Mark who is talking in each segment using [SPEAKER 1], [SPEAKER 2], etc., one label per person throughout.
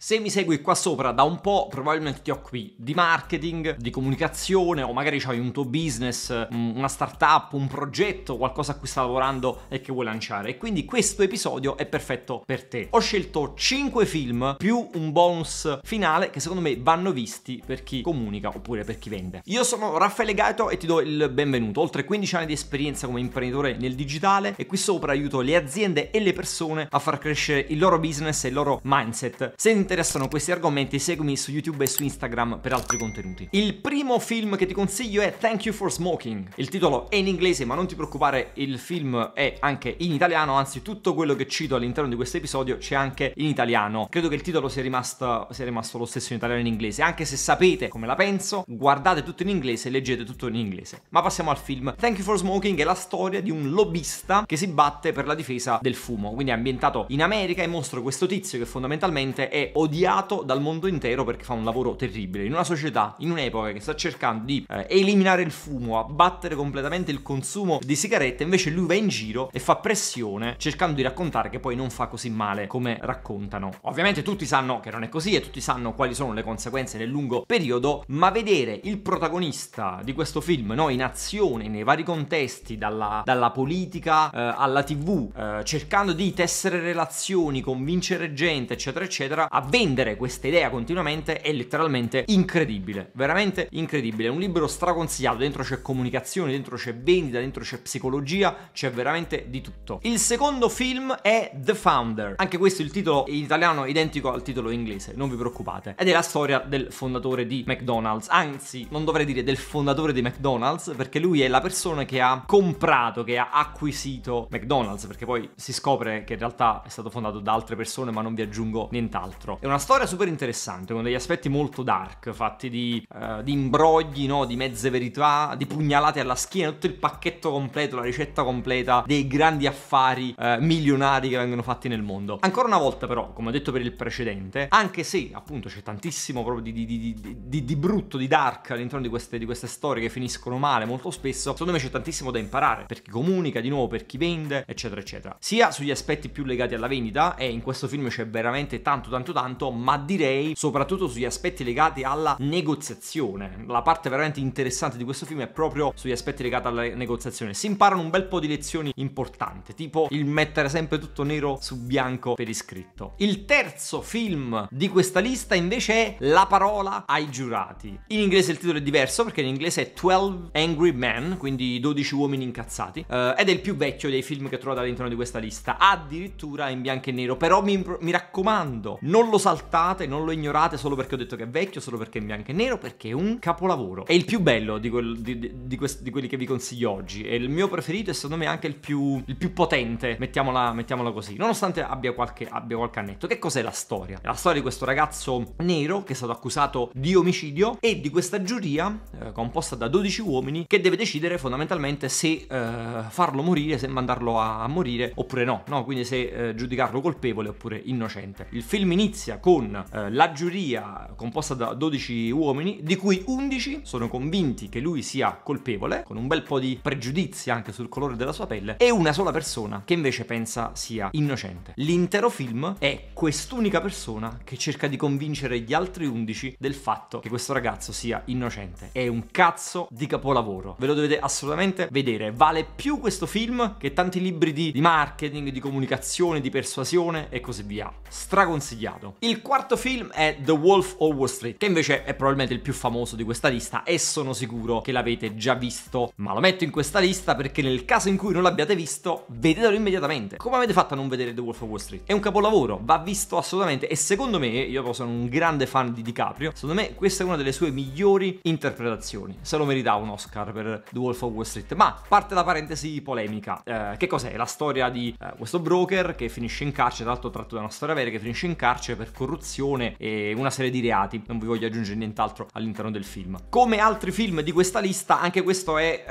[SPEAKER 1] Se mi segui qua sopra da un po', probabilmente ti occupi di marketing, di comunicazione o magari hai un tuo business, mm, una startup, un progetto, qualcosa a cui stai lavorando e che vuoi lanciare. E quindi questo episodio è perfetto per te. Ho scelto 5 film più un bonus finale che secondo me vanno visti per chi comunica oppure per chi vende. Io sono Raffaele Gaito e ti do il benvenuto. Oltre 15 anni di esperienza come imprenditore nel digitale e qui sopra aiuto le aziende e le persone a far crescere il loro business e il loro mindset. Se interessano questi argomenti seguimi su YouTube e su Instagram per altri contenuti. Il primo film che ti consiglio è Thank You for Smoking. Il titolo è in inglese ma non ti preoccupare, il film è anche in italiano, anzi tutto quello che cito all'interno di questo episodio c'è anche in italiano. Credo che il titolo sia rimasto, sia rimasto lo stesso in italiano e in inglese, anche se sapete come la penso, guardate tutto in inglese e leggete tutto in inglese. Ma passiamo al film. Thank You for Smoking è la storia di un lobbista che si batte per la difesa del fumo, quindi è ambientato in America e mostra questo tizio che fondamentalmente è odiato dal mondo intero perché fa un lavoro terribile. In una società, in un'epoca che sta cercando di eh, eliminare il fumo, abbattere completamente il consumo di sigarette, invece lui va in giro e fa pressione cercando di raccontare che poi non fa così male come raccontano. Ovviamente tutti sanno che non è così e tutti sanno quali sono le conseguenze nel lungo periodo, ma vedere il protagonista di questo film no, in azione nei vari contesti, dalla, dalla politica eh, alla tv, eh, cercando di tessere relazioni, convincere gente, eccetera, eccetera, a vendere questa idea continuamente è letteralmente incredibile, veramente incredibile. È un libro straconsigliato, dentro c'è comunicazione, dentro c'è vendita, dentro c'è psicologia, c'è veramente di tutto. Il secondo film è The Founder, anche questo il titolo in italiano è identico al titolo inglese, non vi preoccupate. Ed è la storia del fondatore di McDonald's, anzi non dovrei dire del fondatore di McDonald's perché lui è la persona che ha comprato, che ha acquisito McDonald's perché poi si scopre che in realtà è stato fondato da altre persone ma non vi aggiungo nient'altro. È una storia super interessante, con degli aspetti molto dark, fatti di, uh, di imbrogli, no? di mezze verità, di pugnalate alla schiena, tutto il pacchetto completo, la ricetta completa dei grandi affari uh, milionari che vengono fatti nel mondo. Ancora una volta però, come ho detto per il precedente, anche se appunto c'è tantissimo proprio di, di, di brutto, di dark all'interno di queste, di queste storie che finiscono male molto spesso, secondo me c'è tantissimo da imparare per chi comunica di nuovo, per chi vende, eccetera, eccetera. Sia sugli aspetti più legati alla vendita, e in questo film c'è veramente tanto, tanto, tanto, tanto, ma direi soprattutto sugli aspetti legati alla negoziazione. La parte veramente interessante di questo film è proprio sugli aspetti legati alla negoziazione. Si imparano un bel po' di lezioni importanti, tipo il mettere sempre tutto nero su bianco per iscritto. Il terzo film di questa lista invece è La parola ai giurati. In inglese il titolo è diverso perché in inglese è 12 Angry Men, quindi 12 uomini incazzati, eh, ed è il più vecchio dei film che trovate all'interno di questa lista, addirittura in bianco e nero, però mi, mi raccomando, non lo lo saltate, non lo ignorate solo perché ho detto che è vecchio, solo perché è bianco e nero, perché è un capolavoro. È il più bello di, quel, di, di, di, quest, di quelli che vi consiglio oggi. È il mio preferito e secondo me anche il più, il più potente, mettiamola, mettiamola, così. Nonostante abbia qualche, abbia qualche annetto. Che cos'è la storia? È la storia di questo ragazzo nero che è stato accusato di omicidio e di questa giuria eh, composta da 12 uomini che deve decidere fondamentalmente se eh, farlo morire, se mandarlo a, a morire oppure no, no? Quindi se eh, giudicarlo colpevole oppure innocente. Il film inizia giustizia con eh, la giuria composta da 12 uomini, di cui 11 sono convinti che lui sia colpevole, con un bel po' di pregiudizi anche sul colore della sua pelle, e una sola persona che invece pensa sia innocente. L'intero film è quest'unica persona che cerca di convincere gli altri 11 del fatto che questo ragazzo sia innocente. È un cazzo di capolavoro. Ve lo dovete assolutamente vedere. Vale più questo film che tanti libri di, di marketing, di comunicazione, di persuasione e così via. Straconsigliato indietro. Il quarto film è The Wolf of Wall Street, che invece è probabilmente il più famoso di questa lista e sono sicuro che l'avete già visto, ma lo metto in questa lista perché nel caso in cui non l'abbiate visto, vedetelo immediatamente. Come avete fatto a non vedere The Wolf of Wall Street? È un capolavoro, va visto assolutamente e secondo me, io sono un grande fan di DiCaprio, secondo me questa è una delle sue migliori interpretazioni. Se lo merita un Oscar per The Wolf of Wall Street, ma parte la parentesi polemica. Eh, che cos'è? La storia di eh, questo broker che finisce in carcere, tra l'altro tratto da una storia vera, che finisce in carcere per corruzione e una serie di reati. Non vi voglio aggiungere nient'altro all'interno del film. Come altri film di questa lista, anche questo è,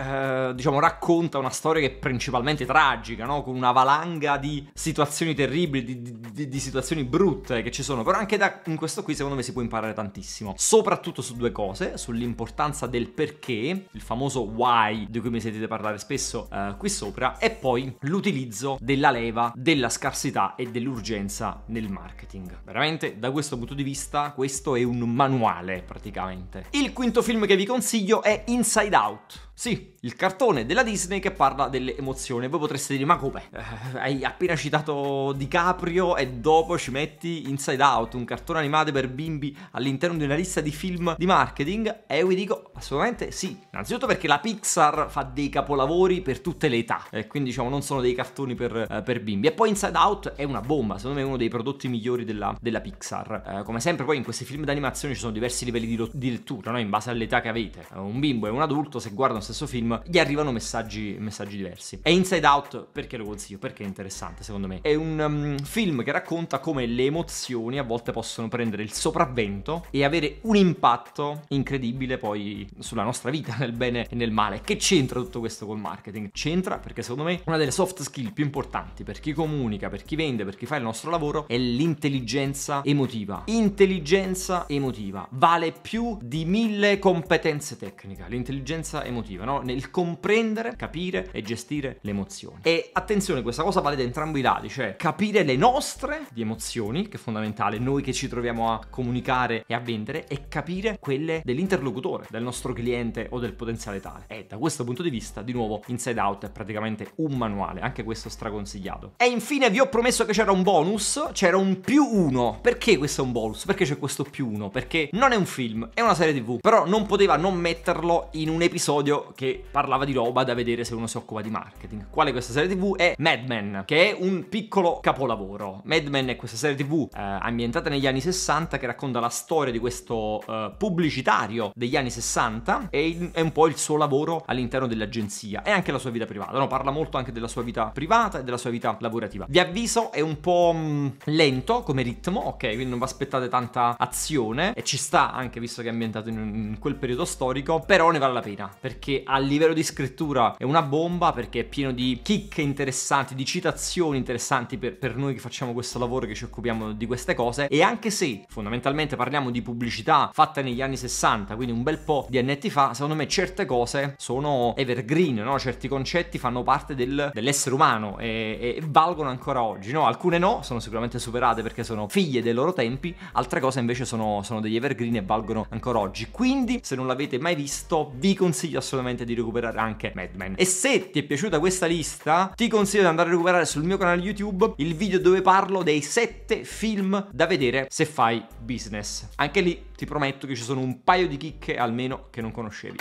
[SPEAKER 1] eh, diciamo, racconta una storia che è principalmente tragica, no? con una valanga di situazioni terribili, di, di, di situazioni brutte che ci sono, però anche da, in questo qui secondo me si può imparare tantissimo, soprattutto su due cose, sull'importanza del perché, il famoso why di cui mi sentite parlare spesso eh, qui sopra, e poi l'utilizzo della leva, della scarsità e dell'urgenza nel marketing. Veramente, da questo punto di vista, questo è un manuale praticamente. Il quinto film che vi consiglio è Inside Out sì, il cartone della Disney che parla delle emozioni. Voi potreste dire, ma come? Eh, hai appena citato DiCaprio e dopo ci metti Inside Out, un cartone animato per bimbi all'interno di una lista di film di marketing? E io vi dico, assolutamente sì. Innanzitutto perché la Pixar fa dei capolavori per tutte le età, E quindi diciamo non sono dei cartoni per, eh, per, bimbi. E poi Inside Out è una bomba, secondo me è uno dei prodotti migliori della, della Pixar. Eh, come sempre poi in questi film d'animazione ci sono diversi livelli di, di lettura, no? in base all'età che avete. un bimbo e un adulto se guardano stesso film, gli arrivano messaggi, messaggi diversi. E Inside Out, perché lo consiglio? Perché è interessante secondo me. È un um, film che racconta come le emozioni a volte possono prendere il sopravvento e avere un impatto incredibile poi sulla nostra vita, nel bene e nel male. Che c'entra tutto questo col marketing? C'entra perché secondo me una delle soft skill più importanti per chi comunica, per chi vende, per chi fa il nostro lavoro è l'intelligenza emotiva. Intelligenza emotiva vale più di mille competenze tecniche, l'intelligenza emotiva affettiva, no? nel comprendere, capire e gestire le emozioni. E attenzione, questa cosa vale da entrambi i lati, cioè capire le nostre di emozioni, che è fondamentale, noi che ci troviamo a comunicare e a vendere, e capire quelle dell'interlocutore, del nostro cliente o del potenziale tale. E da questo punto di vista, di nuovo, Inside Out è praticamente un manuale, anche questo straconsigliato. E infine vi ho promesso che c'era un bonus, c'era un più uno. Perché questo è un bonus? Perché c'è questo più uno? Perché non è un film, è una serie tv, però non poteva non metterlo in un episodio che parlava di roba da vedere se uno si occupa di marketing. Quale questa serie TV è Mad Men, che è un piccolo capolavoro. Mad Men è questa serie TV eh, ambientata negli anni 60 che racconta la storia di questo eh, pubblicitario degli anni 60 e il, è un po' il suo lavoro all'interno dell'agenzia e anche la sua vita privata. No? Parla molto anche della sua vita privata e della sua vita lavorativa. Vi avviso, è un po' mh, mm, lento come ritmo, ok, quindi non vi aspettate tanta azione e ci sta anche visto che è ambientato in, in quel periodo storico, però ne vale la pena perché a livello di scrittura è una bomba perché è pieno di chicche interessanti, di citazioni interessanti per, per noi che facciamo questo lavoro, che ci occupiamo di queste cose. E anche se fondamentalmente parliamo di pubblicità fatta negli anni 60, quindi un bel po' di anni fa, secondo me certe cose sono evergreen, no? certi concetti fanno parte del, dell'essere umano e, e, valgono ancora oggi. No? Alcune no, sono sicuramente superate perché sono figlie dei loro tempi, altre cose invece sono, sono degli evergreen e valgono ancora oggi. Quindi se non l'avete mai visto vi consiglio assolutamente assolutamente di recuperare anche Mad Men. E se ti è piaciuta questa lista, ti consiglio di andare a recuperare sul mio canale YouTube il video dove parlo dei 7 film da vedere se fai business. Anche lì ti prometto che ci sono un paio di chicche almeno che non conoscevi.